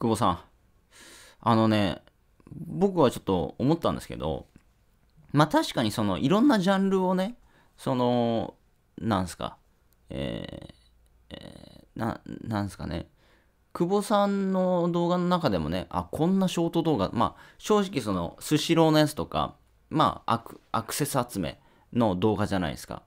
久保さん。あのね、僕はちょっと思ったんですけど、まあ確かにそのいろんなジャンルをね、その、なんすか、えー、えー、な、なんすかね、久保さんの動画の中でもね、あ、こんなショート動画、まあ正直そのスシローのやつとか、まあアクアクセス集めの動画じゃないですか。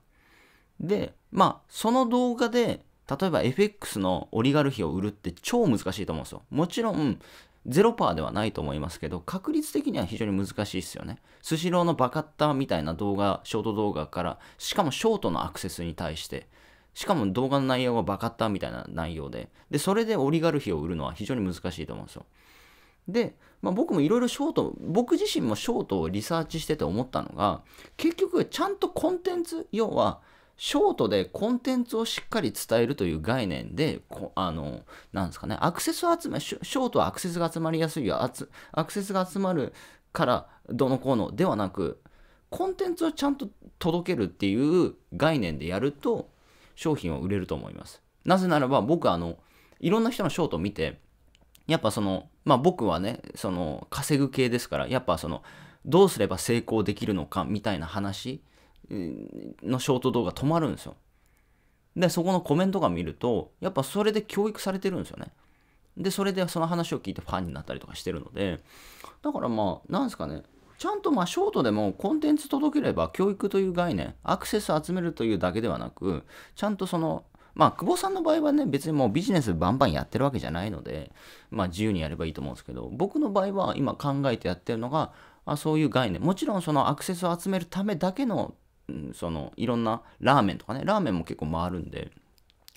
で、まあその動画で、例えば FX のオリガルヒを売るって超難しいと思うんですよ。もちろん、ゼロパーではないと思いますけど、確率的には非常に難しいですよね。スシローのバカッターみたいな動画、ショート動画から、しかもショートのアクセスに対して、しかも動画の内容がバカッターみたいな内容で、で、それでオリガルヒを売るのは非常に難しいと思うんですよ。で、まあ、僕もいろいろショート、僕自身もショートをリサーチしてて思ったのが、結局ちゃんとコンテンツ、要はショートでコンテンツをしっかり伝えるという概念で、あの、なんですかね、アクセスを集め、ショートはアクセスが集まりやすいよ、アクセスが集まるからどのこうのではなく、コンテンツをちゃんと届けるっていう概念でやると、商品は売れると思います。なぜならば、僕あの、いろんな人のショートを見て、やっぱその、まあ僕はね、その、稼ぐ系ですから、やっぱその、どうすれば成功できるのかみたいな話、のショート動画止まるんですよ。で、そこのコメントが見ると、やっぱそれで教育されてるんですよね。で、それでその話を聞いてファンになったりとかしてるので、だからまあ、なんですかね、ちゃんとまあショートでもコンテンツ届ければ教育という概念、アクセス集めるというだけではなく、ちゃんとその、まあ、久保さんの場合はね、別にもうビジネスバンバンやってるわけじゃないので、まあ自由にやればいいと思うんですけど、僕の場合は今考えてやってるのが、あそういう概念、もちろんそのアクセスを集めるためだけのそのいろんなラーメンとかねラーメンも結構回るんで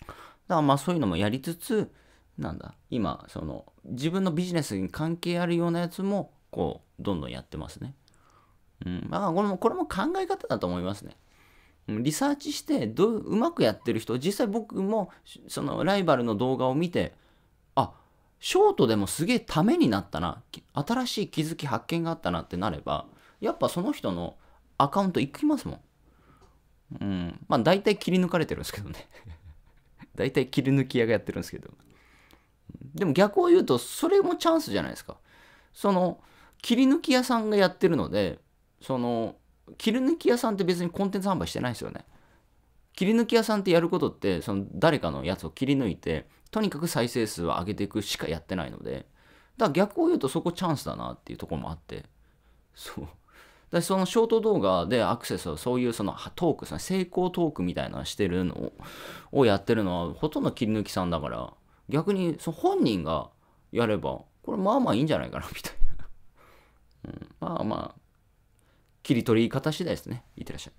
だからまあそういうのもやりつつなんだ今その自分のビジネスに関係あるようなやつもこうどんどんやってますねうんだからこれもこれも考え方だと思いますねリサーチしてどううまくやってる人実際僕もそのライバルの動画を見てあショートでもすげえためになったな新しい気づき発見があったなってなればやっぱその人のアカウント行きますもんうん。まあ大体切り抜かれてるんですけどね。大体切り抜き屋がやってるんですけど。でも逆を言うと、それもチャンスじゃないですか。その、切り抜き屋さんがやってるので、その、切り抜き屋さんって別にコンテンツ販売してないですよね。切り抜き屋さんってやることって、その誰かのやつを切り抜いて、とにかく再生数を上げていくしかやってないので、だから逆を言うとそこチャンスだなっていうところもあって、そう。でそのショート動画でアクセスをそういうそのトークです成功トークみたいなのしてるのをやってるのはほとんど切り抜きさんだから逆にそ本人がやればこれまあまあいいんじゃないかなみたいな、うん、まあまあ切り取り方次第ですねいってらっしゃい